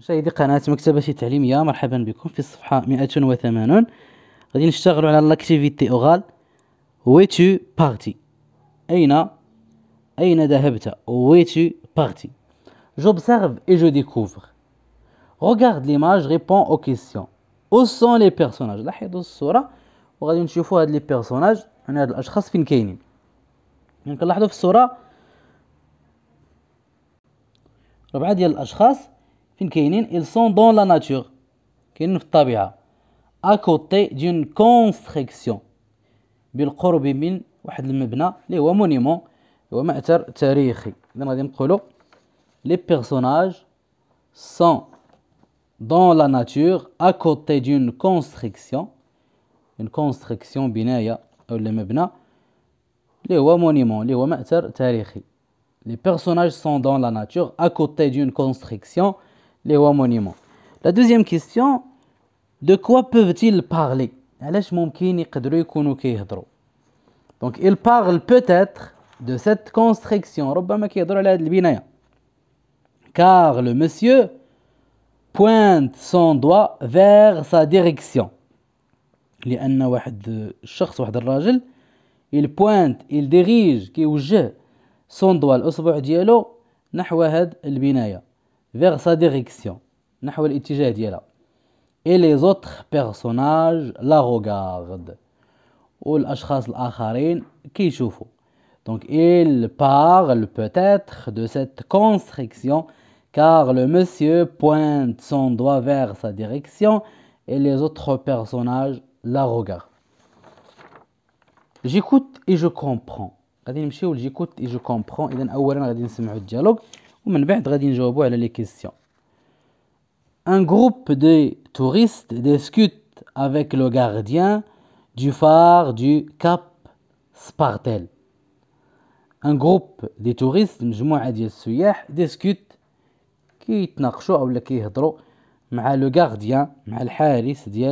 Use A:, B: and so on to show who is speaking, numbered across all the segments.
A: مشاهدي قناة مكتبة تعليمية مرحبا بكم في الصفحة 180 غادي نشتغلوا على لاكتيفيتي اوغال ويتو بارتي اين اين ذهبت ويتو بارتي J'observe اي جو ديكوفر Regarde l'image, réponds aux questions. Où sont les personnages لاحظوا الصورة وغادي نشوفوا هاد لي بيرسوناج يعني هاد الاشخاص فين كاينين يعني كنلاحظوا في الصورة ربعة ديال الاشخاص ils sont dans la nature, à côté d'une construction. Les personnages sont dans la nature, à هو d'une تاريخي اذا غادي نقولوا لي بيرسوناج سون دون لا ناتور ا les rois monuments. La deuxième question, de quoi peuvent-ils parler Donc ils parlent peut-être de cette construction, car le monsieur pointe son doigt vers sa direction. il pointe il dirige qui son doigt الأصبع ديالو vers cette vers sa direction, et les autres personnages la regardent. Donc il parle peut-être de cette constriction car le monsieur pointe son doigt vers sa direction et les autres personnages la regardent. J'écoute et je comprends. J'écoute et je comprends. Et les questions. Un groupe de touristes discute avec le gardien du phare du Cap Spartel. Un groupe de touristes discute qui est le gardien du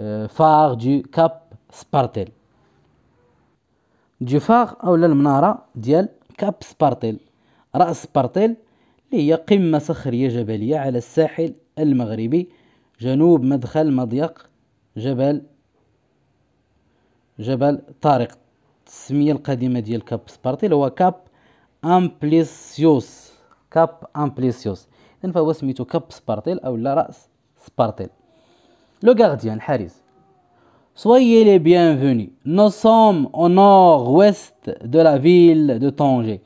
A: euh, phare du Cap Spartel. Du phare ou le du Cap Spartel. رأس بارتيل اللي هي قمة صخرية جبلية على الساحل المغربي جنوب مدخل مضيق جبل جبل طارق التسمية القديمة ديال كاب سبارتيل هو كاب أمبليسيوس كاب أمبليسيوس إذن فهو سميتو كاب سبارتيل أو لا رأس سبارتيل لو غارديان سويي لي بيان فوني نو سوم او نور ويست دو لا فيل دو Tanger.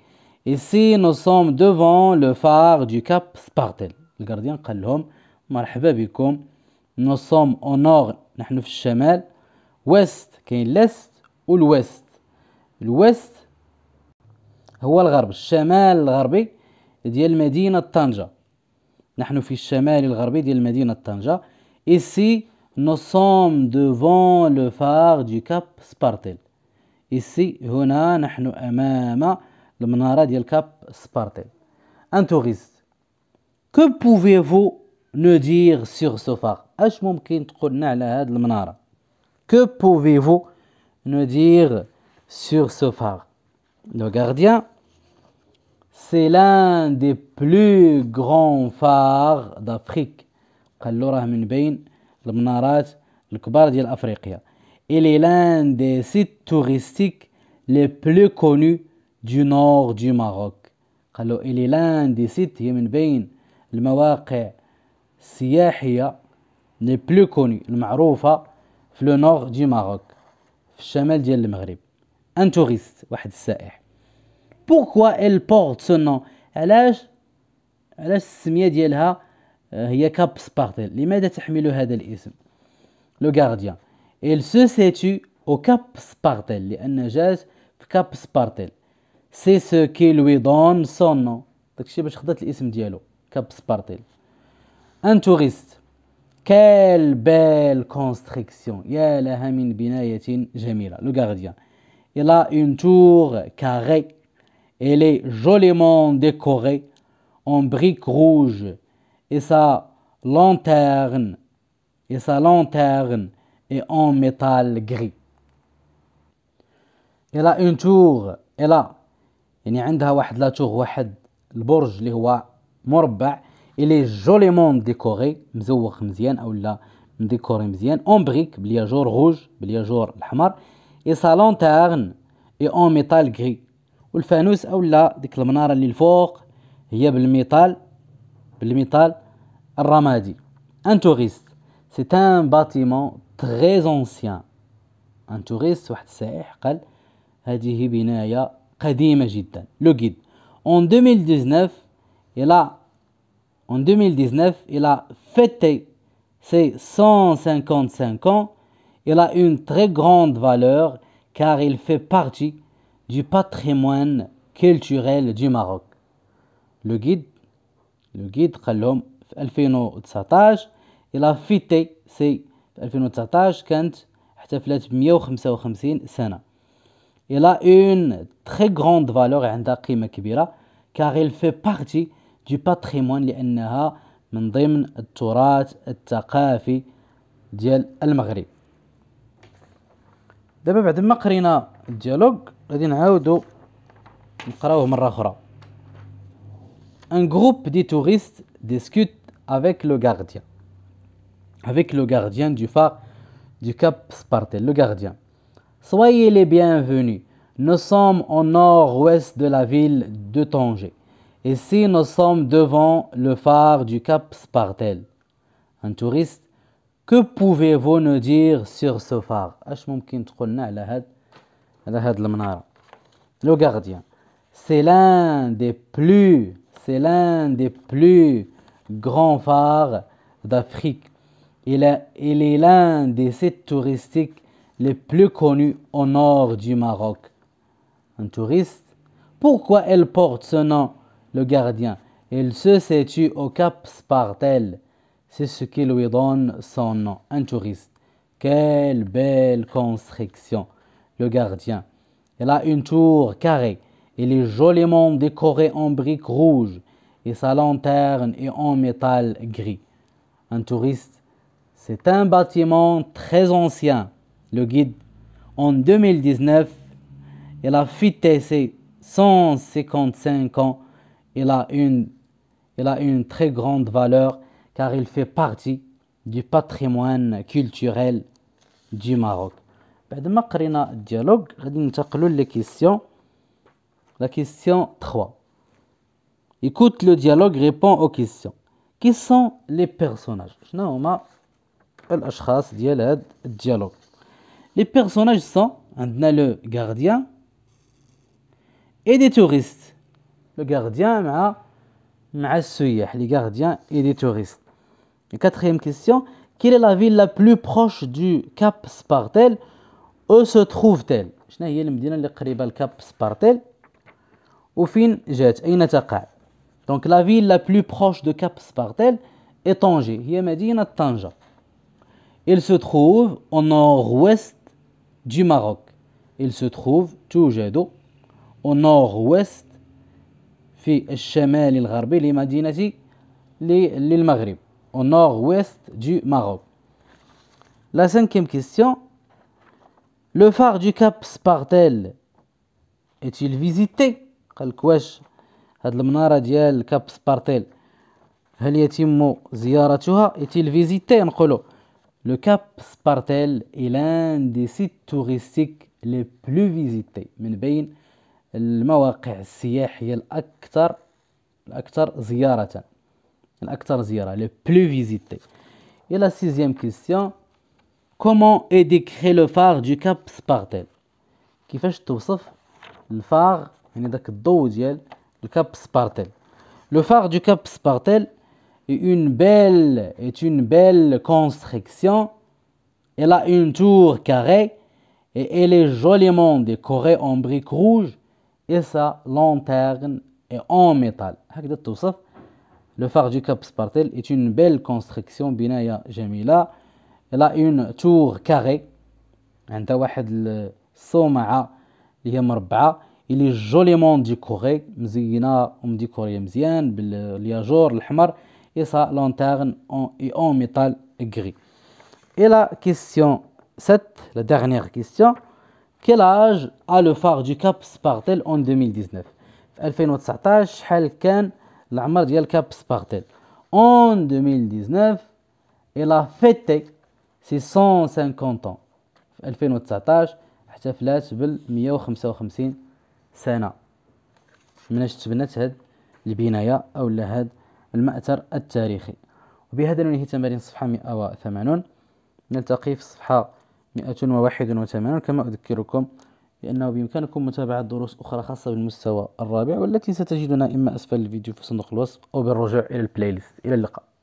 A: Ici, nous sommes devant le phare du Cap Spartel. Le gardien قال لهم مرحبا بكم. Nous sommes au nord, نحن في الشمال. ويست كاين l'est والويست. الويست هو الغرب الشمال الغربي ديال مدينة طنجة. نحن في الشمال الغربي ديال مدينة طنجة. Ici, nous sommes devant le phare du Cap Spartel. Ici, هنا نحن أمام Le monarque Cap Spartel. Un touriste, que pouvez-vous nous dire sur ce phare Que pouvez-vous nous dire sur ce phare Le gardien, c'est l'un des plus grands phares d'Afrique. Il est l'un des sites touristiques les plus connus. دو نور دو ماروك قالوا إلي لان دي سيت هي من بين المواقع السياحية لي بلو كوني المعروفة في لو نور دو ماروك في الشمال ديال المغرب ان توريست واحد السائح بوركوا ال بورت سو نون علاش علاش السميه ديالها آه، هي كاب سبارتيل لماذا تحمل هذا الاسم لو غارديان il se situe au cap Spartel لان جات في كاب سبارتيل C'est ce qui lui donne son nom. je vais nom Un touriste. Quelle belle construction. Il a le gardien. Il a une tour carrée. Elle est joliment décorée en briques rouges. Et sa lanterne est en métal gris. Il a une tour. Elle a. يعني عندها واحد لاتوغ واحد البرج اللي هو مربع الي جوليمون ديكوري مزوق مزيان اولا مديكوري مزيان اون بريك بلياجور روج بلياجور الاحمر اي صالون تاغن اي اون ميتال غري والفانوس اولا ديك المناره اللي الفوق هي بالميتال بالميتال الرمادي ان توريست سي ان باتيمون تري اونسيان ان توريست واحد السائح قال هذه بنايه le guide en 2019 il a en 2019 il a fêté ses 155 ans il a une très grande valeur car il fait partie du patrimoine culturel du Maroc. Le guide, le guide 2019, il a fêté ses 2019 155 ans. Il a une très grande valeur, et a une grande valeur car il fait partie du patrimoine لأنها من ضمن التراث الثقافي ديال المغرب. maghri. d'abord, 3 d ma qrayna dialogue, ghadi n3awdo nqrawou marra Un groupe de touristes discute avec le gardien. Avec le gardien du phare du Cap Spartel, le gardien Soyez les bienvenus. Nous sommes au nord-ouest de la ville de Tanger. Ici, nous sommes devant le phare du Cap Spartel. Un touriste, que pouvez-vous nous dire sur ce phare Le gardien, c'est l'un des plus, c'est l'un des plus grands phares d'Afrique. il est l'un des sites touristiques les plus connus au nord du Maroc. Un touriste, pourquoi elle porte ce nom, le gardien Elle se situe au Cap Spartel. C'est ce qui lui donne son nom, un touriste. Quelle belle construction, le gardien. Elle a une tour carrée. Elle est joliment décorée en briques rouges et sa lanterne est en métal gris. Un touriste, c'est un bâtiment très ancien le guide, en 2019, il a fêté ses 155 ans. Il a une, il a une très grande valeur car il fait partie du patrimoine culturel du Maroc. بعد dialogue قرينا questions غادي ننتقلوا 3 Écoute le dialogue, réponds aux questions. Qui sont les personnages شنو les personnages sont le gardien et des touristes. Le gardien a les gardiens et des touristes. Et quatrième question, quelle est la ville la plus proche du Cap Spartel Où se trouve-t-elle شنو هي المدينة اللي قريبة لكاب سبارتيل Cap جات أين تقع دونك لا فيل لا بلو بروش دو كاب سبارتيل اي طنجي هي il se trouve au nord-ouest du Maroc. Il se trouve توجد au nord-ouest في الشمال الغربي لمدينة للمغرب au nord-ouest du Maroc. La cinquième question. Le phare du Cap Spartel est-il visité قال كواش هاد المنارة ديال كاب سبارتيل هل يتم زيارتها est-il visité نقولوا Le Cap Spartel est l'un des sites touristiques les plus visités من بين المواقع السياحية الأكثر الأكثر زيارة الأكثر زيارة les plus visités. Et la sixième question Comment est décrit le phare du Cap Spartel كيفاش توصف الفار يعني داك الضوء ديال الكاب سبارتل لو فار دو كاب سبارتل et une belle est une belle construction. Elle a une tour carrée et elle est joliment décorée en briques rouges et sa lanterne est en métal. le phare du Cap Spartel est une belle construction Binaya Jamila. elle a une tour carrée عندها واحد الصومعة اللي هي مربعة اللي جوليمون ديكوري مزينة ومديكورية مزيان بالياجور الأحمر et sa lanterne en, en métal gris. Et la question 7, la dernière question, quel âge a le phare du Cap Spartel en 2019 En 2019 quel كان العمر du Cap Spartel en 2019 il a fêté ses 150 ans En 2019 احتفلات ses 155 سنه من اش تبنات هاد البنايه اولا هاد المأثر التاريخي وبهذا ننهي تمارين صفحة 180 نلتقي في صفحة 181 كما أذكركم بأنه بإمكانكم متابعة دروس أخرى خاصة بالمستوى الرابع والتي ستجدنا إما أسفل الفيديو في صندوق الوصف أو بالرجوع إلى البلاي ليست إلى اللقاء